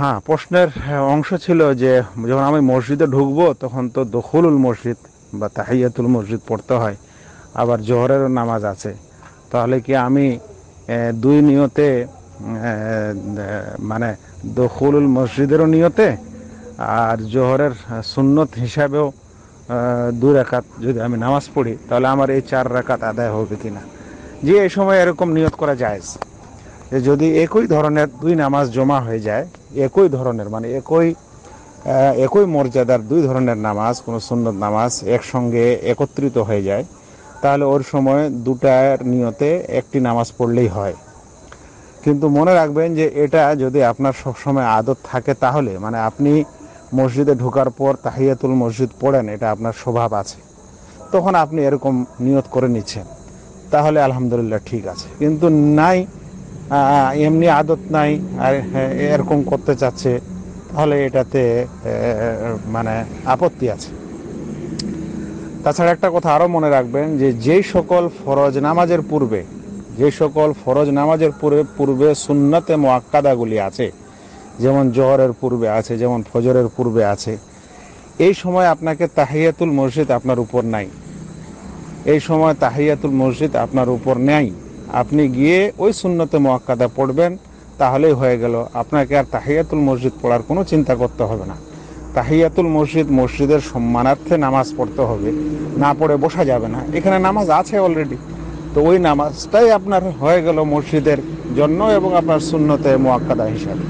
হ্যাঁ প্রশ্নের অংশ ছিল যে যখন আমি মসজিদে ঢুকবো তখন তো দখুলুল মসজিদ বা তাহিয়াতুল মসজিদ পড়তে হয় আবার জোহরেরও নামাজ আছে তাহলে কি আমি দুই নিয়তে মানে দখুলুল মসজিদেরও নিয়তে আর জোহরের সুন্নত হিসাবেও দু রেখাত যদি আমি নামাজ পড়ি তাহলে আমার এই চার রেখাত আদায় হবে কিনা যে এই সময় এরকম নিয়ত করা যায় যে যদি একই ধরনের দুই নামাজ জমা হয়ে যায় একই ধরনের মানে একই একই মর্যাদার দুই ধরনের নামাজ কোনো সুন্নত নামাজ একসঙ্গে একত্রিত হয়ে যায় তাহলে ওর সময় দুটার নিয়তে একটি নামাজ পড়লেই হয় কিন্তু মনে রাখবেন যে এটা যদি আপনার সবসময় আদত থাকে তাহলে মানে আপনি মসজিদে ঢোকার পর তাহিয়াতুল মসজিদ পড়েন এটা আপনার স্বভাব আছে তখন আপনি এরকম নিয়ত করে নিচ্ছেন তাহলে আলহামদুলিল্লাহ ঠিক আছে কিন্তু নাই এমনি আদত নাই আর এরকম করতে চাচ্ছে তাহলে এটাতে মানে আপত্তি আছে তাছাড়া একটা কথা আরও মনে রাখবেন যে যে সকল ফরজ নামাজের পূর্বে যে সকল ফরজ নামাজের পূর্বে পূর্বে সুন্নাতে মোয়াক্কাদাগুলি আছে যেমন জহরের পূর্বে আছে যেমন ফজরের পূর্বে আছে এই সময় আপনাকে তাহিয়াতুল মসজিদ আপনার উপর নাই এই সময় তাহিয়াতুল মসজিদ আপনার উপর নেয় আপনি গিয়ে ওই সুন্নতে মোয়াক্কাদা পড়বেন তাহলেই হয়ে গেল আপনাকে আর তাহিয়াতুল মসজিদ পড়ার কোনো চিন্তা করতে হবে না তাহিয়াতুল মসজিদ মসজিদের সম্মানার্থে নামাজ পড়তে হবে না পড়ে বসা যাবে না এখানে নামাজ আছে অলরেডি তো ওই নামাজটাই আপনার হয়ে গেল মসজিদের জন্য এবং আপনার শূন্যতে মোয়াক্কাদা হিসাবে